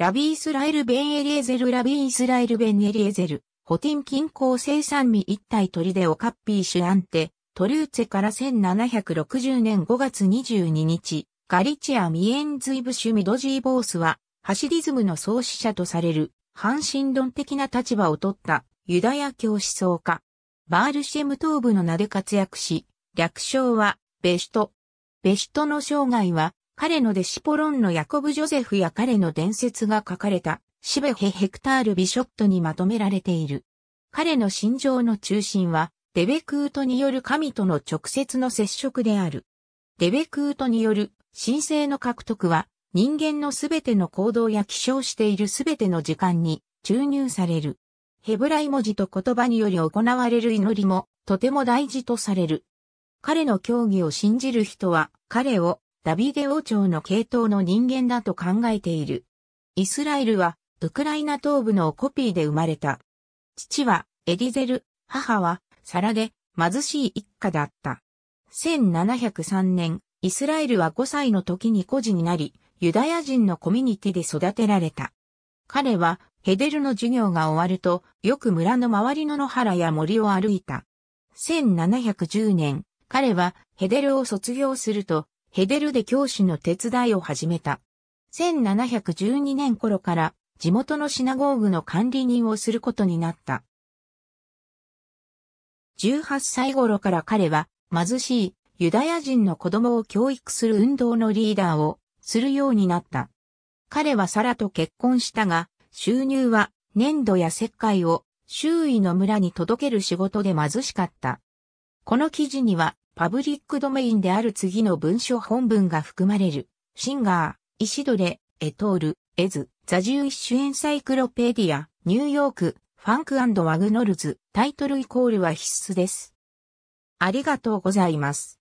ラビー・スラエル・ベンエリエゼル・ラビー・スラエル・ベンエリエゼル、ホティン近郊生産味一体リデオカッピーシュアンテ、トリューツェから1760年5月22日、ガリチア・ミエンズイブシュミドジーボースは、ハシディズムの創始者とされる、半神論的な立場を取ったユダヤ教思想家。バールシェム東部の名で活躍し、略称はベシト。ベシトの生涯は彼の弟子ポロンのヤコブ・ジョゼフや彼の伝説が書かれた、シベヘ・ヘクタール・ビショットにまとめられている。彼の心情の中心は、デベクートによる神との直接の接触である。デベクートによる神聖の獲得は、人間のすべての行動や起床しているすべての時間に注入される。ヘブライ文字と言葉により行われる祈りもとても大事とされる。彼の教義を信じる人は彼をダビデ王朝の系統の人間だと考えている。イスラエルは、ウクライナ東部のコピーで生まれた。父は、エリゼル、母は、サラで、貧しい一家だった。1703年、イスラエルは5歳の時に孤児になり、ユダヤ人のコミュニティで育てられた。彼は、ヘデルの授業が終わると、よく村の周りの野原や森を歩いた。1710年、彼はヘデルを卒業すると、ヘデルで教師の手伝いを始めた。1712年頃から地元のシナゴーグの管理人をすることになった。18歳頃から彼は貧しいユダヤ人の子供を教育する運動のリーダーをするようになった。彼はサラと結婚したが、収入は粘土や石灰を周囲の村に届ける仕事で貧しかった。この記事にはパブリックドメインである次の文書本文が含まれる。シンガー、イシドレ、エトール、エズ、ザジューイッシュエンサイクロペディア、ニューヨーク、ファンクワグノルズ、タイトルイコールは必須です。ありがとうございます。